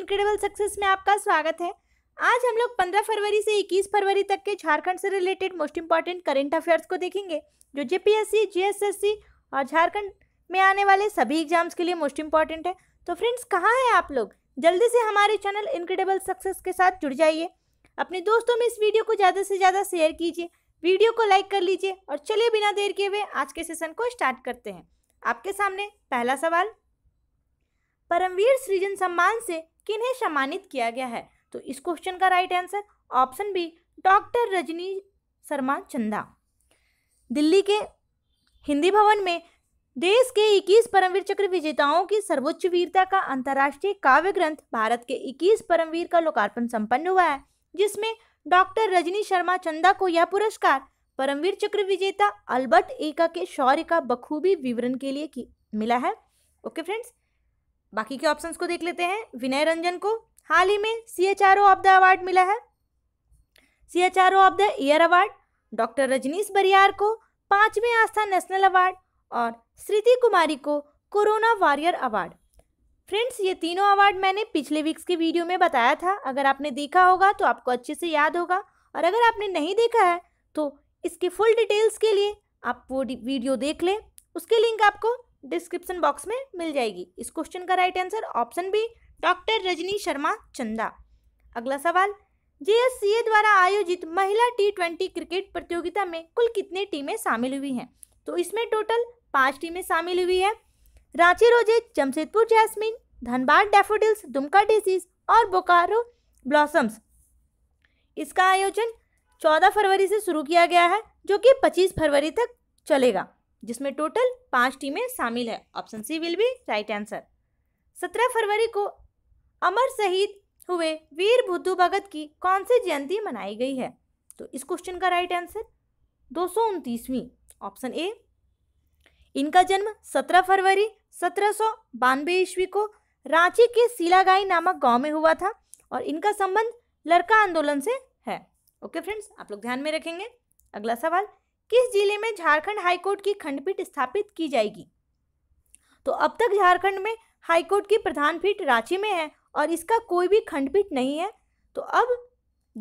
incredible success में आपका स्वागत है आज हम लोग 15 फरवरी से 21 फरवरी तक के झारखंड से related most important current affairs को देखेंगे जो जेपीएससी जीएसएससी और झारखंड में आने वाले सभी एग्जाम्स के लिए मोस्ट इम्पॉर्टेंट है तो फ्रेंड्स कहाँ हैं आप लोग जल्दी से हमारे चैनल इनक्रेडिबल सक्सेस के साथ जुड़ जाइए अपने दोस्तों में इस वीडियो को ज़्यादा से ज़्यादा शेयर कीजिए वीडियो को लाइक कर लीजिए और चलिए बिना देर के हुए आज के सेशन को स्टार्ट करते हैं आपके सामने पहला सवाल परमवीर सृजन सम्मान से किन्हें सम्मानित किया गया है तो इस क्वेश्चन का right answer option B doctor Rajni Sharma Chanda Delhi के हिंदी भवन में देश के 21 परमवीर चक्र विजेताओं की सर्वोच्च वीरता का अंतर्राष्ट्रीय काव्य ग्रंथ भारत के 21 परमवीर का लोकार्पण संपन्न हुआ है जिसमें डॉक्टर रजनी शर्मा चंदा को यह पुरस्कार परमवीर चक्र विजेता अल्बर्ट एका के शौर्य का बखूबी विवरण के लिए मिला है ओके फ्रेंड्स बाकी के ऑप्शंस को देख लेते हैं विनय रंजन को हाल ही में C H R O of the award मिला है C H R O of the year award doctor Rajnish Bariar को पांचवें आस्था नेशनल अवार्ड और श्रीति कुमारी को कोरोना वॉरियर अवार्ड फ्रेंड्स ये तीनों अवार्ड मैंने पिछले वीक्स के वीडियो में बताया था अगर आपने देखा होगा तो आपको अच्छे से याद होगा और अगर आपने नहीं देखा है तो इसके फुल डिटेल्स के लिए आप वो वीडियो देख लें उसके लिंक आपको डिस्क्रिप्शन बॉक्स में मिल जाएगी इस क्वेश्चन का right answer option B doctor Rajni Sharma Chanda अगला सवाल जीएससीए द्वारा आयोजित महिला टी ट्वेंटी क्रिकेट प्रतियोगिता में कुल कितनी टीमें शामिल हुई हैं तो इसमें टोटल पाँच टीमें शामिल हुई है Ranchi roses Jamshedpur jasmine Dhanbad daffodils Dumka daisies और बोकारो ब्लॉसम्स इसका आयोजन चौदह फरवरी से शुरू किया गया है जो कि पच्चीस फरवरी तक चलेगा जिसमें टोटल पाँच टीमें शामिल है option C will be right answer सत्रह फरवरी को अमर शहीद हुए वीर भुद्धू भगत की कौन सी जयंती मनाई गई है तो इस क्वेश्चन का राइट आंसर दो ऑप्शन ए इनका जन्म 17 फरवरी सत्रह ईस्वी को रांची के सीलागाई नामक गांव में हुआ था और इनका संबंध लड़का आंदोलन से है ओके फ्रेंड्स आप लोग ध्यान में रखेंगे अगला सवाल किस जिले में झारखंड हाईकोर्ट की खंडपीठ स्थापित की जाएगी तो अब तक झारखंड में हाईकोर्ट की प्रधान पीठ रांची में है और इसका कोई भी खंडपीठ नहीं है तो अब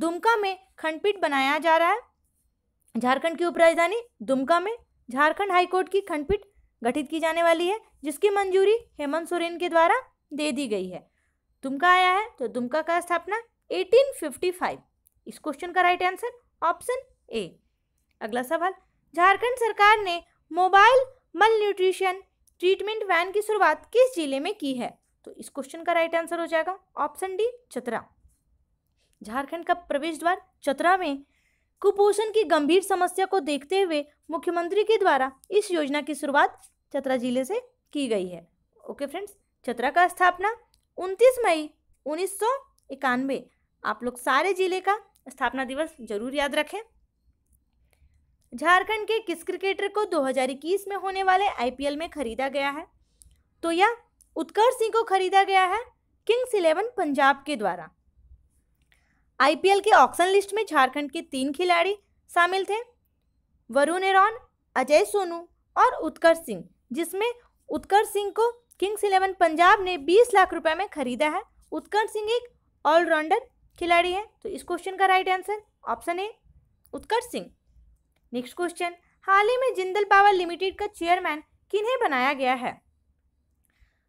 दुमका में खंडपीठ बनाया जा रहा है झारखंड की उपराजधानी दुमका में झारखंड हाईकोर्ट की खंडपीठ गठित की जाने वाली है जिसकी मंजूरी हेमंत सोरेन के द्वारा दे दी गई है दुमका आया है तो दुमका का स्थापना 1855 इस क्वेश्चन का राइट आंसर ऑप्शन ए अगला सवाल झारखंड सरकार ने मोबाइल मल न्यूट्रिशन ट्रीटमेंट वैन की शुरुआत किस जिले में की है तो इस क्वेश्चन का राइट आंसर हो जाएगा ऑप्शन डी चतरा झारखंड का प्रवेश द्वार चतरा में कुपोषण की गंभीर समस्या को देखते हुए मुख्यमंत्री के द्वारा इस योजना की शुरुआत चतरा जिले से की गई है ओके फ्रेंड्स चतरा का स्थापना 29 मई उन्नीस आप लोग सारे जिले का स्थापना दिवस जरूर याद रखें झारखंड के किस क्रिकेटर को 2021 में होने वाले आईपीएल में खरीदा गया है तो यह उत्कर्ष सिंह को खरीदा गया है किंग्स इलेवन पंजाब के द्वारा आईपीएल के ऑक्शन लिस्ट में झारखंड के तीन खिलाड़ी शामिल थे वरुण एरॉन अजय सोनू और उत्कर्ष सिंह जिसमें उत्कर्ष सिंह को किंग्स इलेवन पंजाब ने 20 लाख रुपए में खरीदा है उत्कर्ष सिंह एक ऑलराउंडर खिलाड़ी है तो इस क्वेश्चन का right answer option A Utkarsh Singh next question हाल ही में जिंदल पावर लिमिटेड का चेयरमैन किन्हें बनाया गया है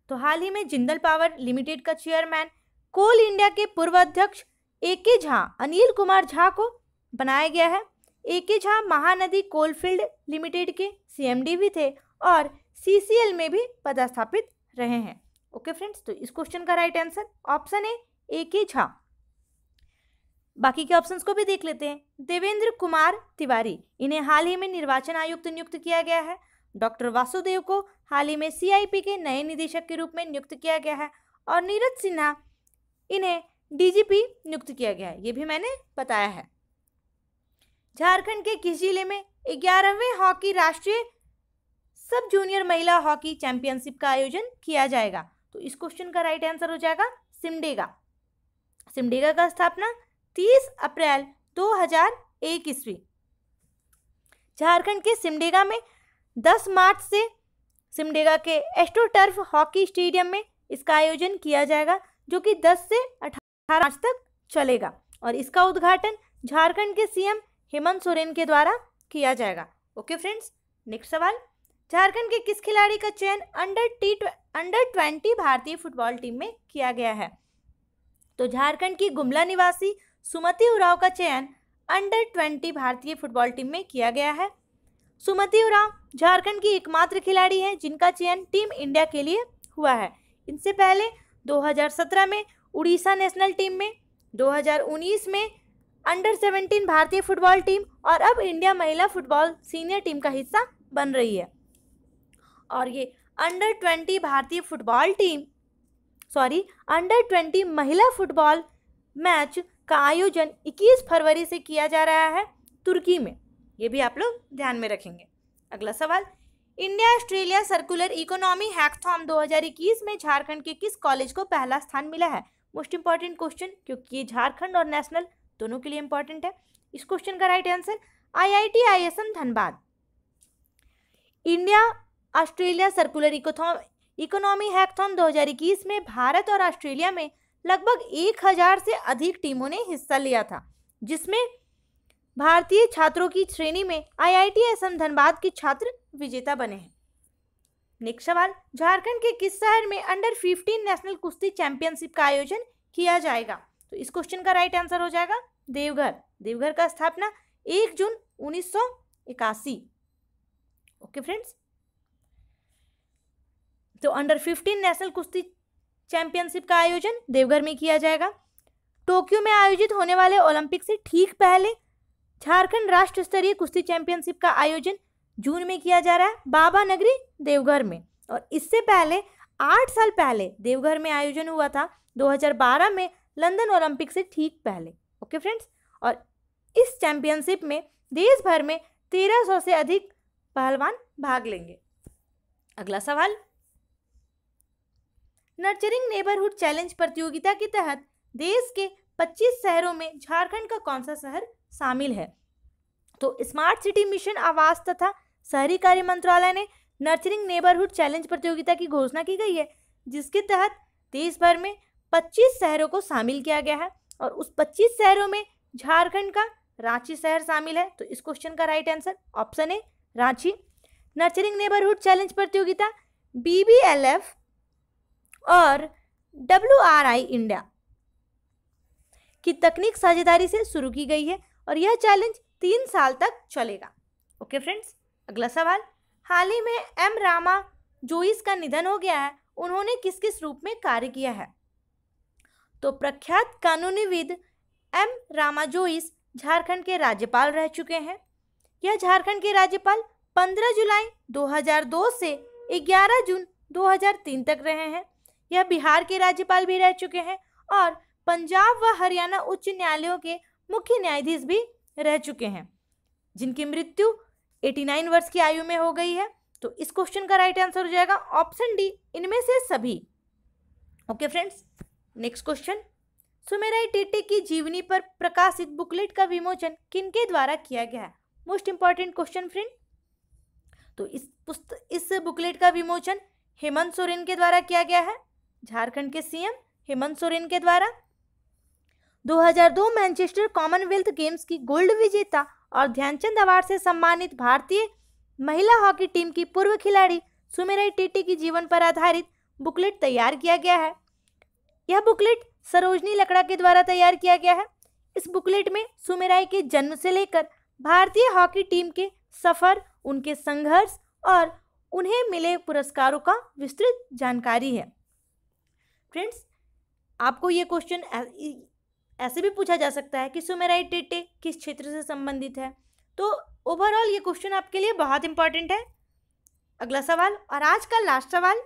तो हाल ही में जिंदल पावर लिमिटेड का चेयरमैन कोल इंडिया के पूर्व अध्यक्ष ए के झा अनिल कुमार झा को बनाया गया है A K Jha Mahanadi coalfield limited के सीएमडी भी थे और सीसीएल में भी पदस्थापित रहे हैं ओके फ्रेंड्स तो इस क्वेश्चन का राइट आंसर ऑप्शन है ए के झा बाकी के ऑप्शंस को भी देख लेते हैं देवेंद्र कुमार तिवारी इन्हें हाल ही में निर्वाचन आयुक्त नियुक्त किया गया है डॉक्टर वासुदेव को हाल ही में सीआईपी के नए निदेशक के रूप में नियुक्त किया गया है और नीरज सिन्हा इन्हें डीजीपी नियुक्त किया गया है ये भी मैंने बताया है झारखंड के किस जिले में ग्यारहवें हॉकी राष्ट्रीय सब जूनियर महिला हॉकी चैंपियनशिप का आयोजन किया जाएगा तो इस क्वेश्चन का राइट आंसर हो जाएगा सिमडेगा सिमडेगा का स्थापना तीस अप्रैल 2001 ईस्वी झारखंड के सिमडेगा में 10 मार्च से सिमडेगा के एस्ट्रोटर्फ हॉकी स्टेडियम में इसका आयोजन किया जाएगा जो कि 10 से 18 मार्च तक चलेगा और इसका उद्घाटन झारखंड के सीएम हेमंत सोरेन के द्वारा किया जाएगा ओके फ्रेंड्स नेक्स्ट सवाल झारखंड के किस खिलाड़ी का चयन अंडर टी अंडर ट्वेंटी भारतीय फुटबॉल टीम में किया गया है तो झारखंड की गुमला निवासी सुमति उराव का चयन अंडर ट्वेंटी भारतीय फुटबॉल टीम में किया गया है सुमति उराव झारखंड की एकमात्र खिलाड़ी हैं जिनका चयन टीम इंडिया के लिए हुआ है इनसे पहले 2017 में उड़ीसा नेशनल टीम में 2019 में अंडर 17 भारतीय फुटबॉल टीम और अब इंडिया महिला फुटबॉल सीनियर टीम का हिस्सा बन रही है और ये अंडर 20 भारतीय फुटबॉल टीम सॉरी अंडर 20 महिला फुटबॉल मैच का आयोजन 21 फरवरी से किया जा रहा है तुर्की में ये भी आप लोग ध्यान में रखेंगे अगला सवाल India Australia circular economy hackathon 2021 में झारखंड के किस कॉलेज को पहला स्थान मिला है मोस्ट इंपॉर्टेंट क्वेश्चन क्योंकि ये झारखंड और नेशनल दोनों के लिए इंपॉर्टेंट है इस क्वेश्चन का right answer IIT ISM Dhanbad India Australia circular ecothon economy hackathon इक्कीस में भारत और ऑस्ट्रेलिया में लगभग एक हजार से अधिक टीमों ने हिस्सा लिया था जिसमें भारतीय छात्रों की श्रेणी में आईआईटी आई असम धनबाद के छात्र विजेता बने हैं नेक्स्ट सवाल झारखंड के किस शहर में अंडर 15 नेशनल कुश्ती चैंपियनशिप का आयोजन किया जाएगा तो इस क्वेश्चन का राइट आंसर हो जाएगा देवघर देवघर का स्थापना एक जून उन्नीस ओके फ्रेंड्स तो अंडर 15 नेशनल कुश्ती चैंपियनशिप का आयोजन देवघर में किया जाएगा टोक्यो में आयोजित होने वाले ओलंपिक से ठीक पहले झारखंड राष्ट्र स्तरीय कुश्ती चैंपियनशिप का आयोजन जून में किया जा रहा है बाबा नगरी देवघर में और इससे पहले आठ साल पहले देवघर में आयोजन हुआ था 2012 में लंदन ओलंपिक से ठीक पहले ओके फ्रेंड्स और इस चैंपियनशिप में देश भर में 1300 से अधिक पहलवान भाग लेंगे अगला सवाल नर्चरिंग नेबरहुड चैलेंज प्रतियोगिता के तहत देश के 25 शहरों में झारखंड का कौन सा शहर शामिल है तो स्मार्ट सिटी मिशन आवास तथा शहरी कार्य मंत्रालय ने नर्चरिंग नेबरहुड चैलेंज प्रतियोगिता की घोषणा की गई है जिसके तहत देश भर में 25 शहरों को शामिल किया गया है और उस 25 शहरों में झारखंड का रांची शहर शामिल है तो इस क्वेश्चन का right answer option A Ranchi nurturing neighbourhood challenge प्रतियोगिता बी बी एल एफ और डब्ल्यू इंडिया की तकनीक साझेदारी से शुरू की गई है और यह चैलेंज तीन साल तक चलेगा ओके फ्रेंड्स अगला सवाल हाल ही में एम रामा जोइस का निधन हो गया है उन्होंने किस किस रूप में कार्य किया है तो प्रख्यात कानूनीविद एम रामा जोईस झारखंड के राज्यपाल रह चुके हैं यह झारखंड के राज्यपाल 15 जुलाई 2002 से 11 जून 2003 तक रहे हैं यह बिहार के राज्यपाल भी रह चुके हैं और पंजाब व हरियाणा उच्च न्यायालयों के मुख्य न्यायाधीश भी रह चुके हैं जिनकी मृत्यु 89 वर्ष की आयु में हो गई है तो इस क्वेश्चन का राइट आंसर हो जाएगा ऑप्शन डी इनमें से सभी okay friends next question Sumera Tete की जीवनी पर प्रकाशित बुकलेट का विमोचन किनके द्वारा किया गया है मोस्ट इंपॉर्टेंट क्वेश्चन फ्रेंड तो इस पुस्त इस बुकलेट का विमोचन हेमंत सोरेन के द्वारा किया गया है झारखंड के सीएम हेमंत सोरेन के द्वारा 2002 मैनचेस्टर कॉमनवेल्थ गेम्स की गोल्ड विजेता और ध्यानचंद अवार्ड से सम्मानित भारतीय महिला हॉकी टीम की पूर्व खिलाड़ी सुमेराई टीटी की जीवन पर आधारित बुकलेट तैयार किया गया है यह बुकलेट सरोजनी लकड़ा के द्वारा तैयार किया गया है इस बुकलेट में सुमेराई के जन्म से लेकर भारतीय हॉकी टीम के सफर उनके संघर्ष और उन्हें मिले पुरस्कारों का विस्तृत जानकारी है फ्रेंड्स आपको ये क्वेश्चन ऐसे भी पूछा जा सकता है कि सुमेराइट टेटे किस क्षेत्र से संबंधित है तो ओवरऑल ये क्वेश्चन आपके लिए बहुत इंपॉर्टेंट है अगला सवाल और आज का लास्ट सवाल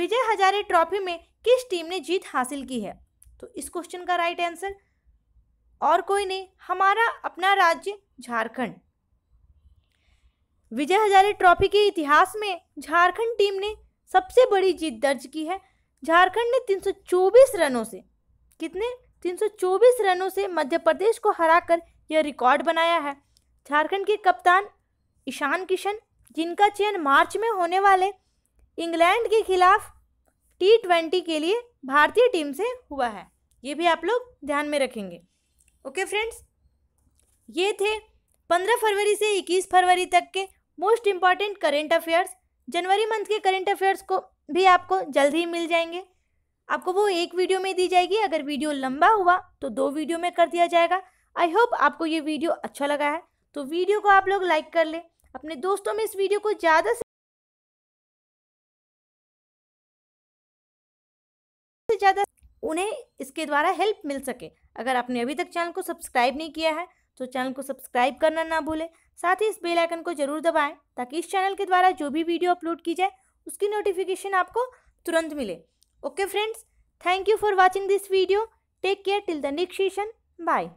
विजय हजारे ट्रॉफी में किस टीम ने जीत हासिल की है तो इस क्वेश्चन का राइट आंसर और कोई नहीं हमारा अपना राज्य झारखंड विजय हजारे ट्रॉफी के इतिहास में झारखंड टीम ने सबसे बड़ी जीत दर्ज की है झारखंड ने 324 रनों से कितने 324 रनों से मध्य प्रदेश को हराकर यह रिकॉर्ड बनाया है झारखंड के कप्तान ईशान किशन जिनका चयन मार्च में होने वाले इंग्लैंड के खिलाफ टी ट्वेंटी के लिए भारतीय टीम से हुआ है ये भी आप लोग ध्यान में रखेंगे ओके फ्रेंड्स ये थे पंद्रह फरवरी से इक्कीस फरवरी तक के मोस्ट इम्पॉर्टेंट करेंट अफेयर्स जनवरी मंथ के करंट अफेयर्स को भी आपको जल्द ही मिल जाएंगे आपको वो एक वीडियो में दी जाएगी अगर वीडियो लंबा हुआ तो दो वीडियो में कर दिया जाएगा आई होप आपको ये वीडियो अच्छा लगा है तो वीडियो को आप लोग लाइक कर लें अपने दोस्तों में इस वीडियो को ज़्यादा से ज़्यादा उन्हें इसके द्वारा हेल्प मिल सके अगर आपने अभी तक चैनल को सब्सक्राइब नहीं किया है तो चैनल को सब्सक्राइब करना ना भूलें साथ ही इस बेल आइकन को जरूर दबाएं ताकि इस चैनल के द्वारा जो भी वीडियो अपलोड की जाए उसकी नोटिफिकेशन आपको तुरंत मिले okay friends thank you for watching this video take care till the next session bye